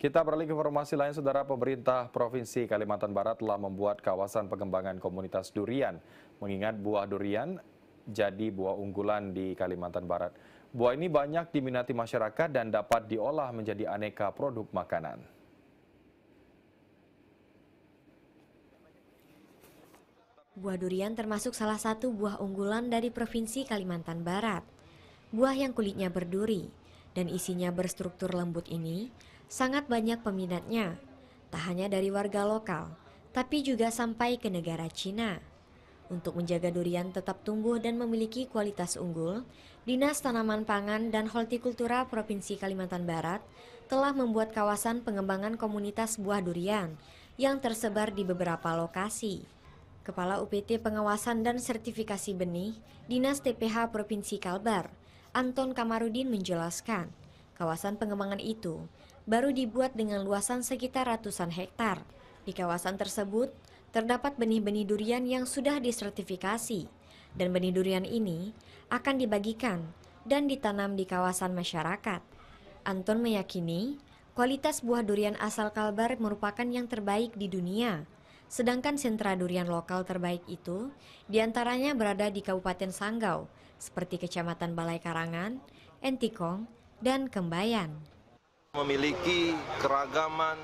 Kita beralih ke informasi lain, Saudara Pemerintah Provinsi Kalimantan Barat telah membuat kawasan pengembangan komunitas durian, mengingat buah durian jadi buah unggulan di Kalimantan Barat. Buah ini banyak diminati masyarakat dan dapat diolah menjadi aneka produk makanan. Buah durian termasuk salah satu buah unggulan dari Provinsi Kalimantan Barat. Buah yang kulitnya berduri dan isinya berstruktur lembut ini sangat banyak peminatnya, tak hanya dari warga lokal, tapi juga sampai ke negara Cina. Untuk menjaga durian tetap tumbuh dan memiliki kualitas unggul, Dinas Tanaman Pangan dan Hortikultura Provinsi Kalimantan Barat telah membuat kawasan pengembangan komunitas buah durian yang tersebar di beberapa lokasi. Kepala UPT Pengawasan dan Sertifikasi Benih, Dinas TPH Provinsi Kalbar, Anton Kamarudin menjelaskan, Kawasan pengembangan itu baru dibuat dengan luasan sekitar ratusan hektar. Di kawasan tersebut terdapat benih-benih durian yang sudah disertifikasi dan benih durian ini akan dibagikan dan ditanam di kawasan masyarakat. Anton meyakini kualitas buah durian asal Kalbar merupakan yang terbaik di dunia. Sedangkan sentra durian lokal terbaik itu diantaranya berada di Kabupaten Sanggau, seperti Kecamatan Balai Karangan, Entikong, dan Kembayan. Memiliki keragaman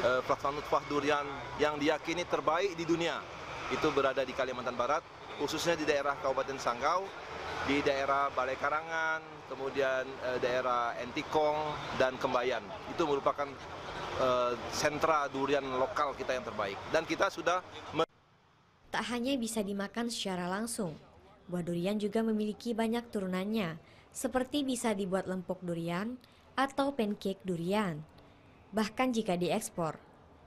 eh, pelaksanaan utfah durian yang diyakini terbaik di dunia. Itu berada di Kalimantan Barat, khususnya di daerah Kabupaten Sanggau, di daerah Balai Karangan, kemudian eh, daerah Entikong dan Kembayan. Itu merupakan eh, sentra durian lokal kita yang terbaik. Dan kita sudah tak hanya bisa dimakan secara langsung, buah durian juga memiliki banyak turunannya, seperti bisa dibuat lempok durian atau pancake durian. Bahkan jika diekspor,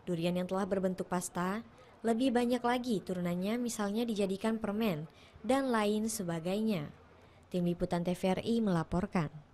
durian yang telah berbentuk pasta lebih banyak lagi turunannya misalnya dijadikan permen dan lain sebagainya. Tim Liputan TVRI melaporkan.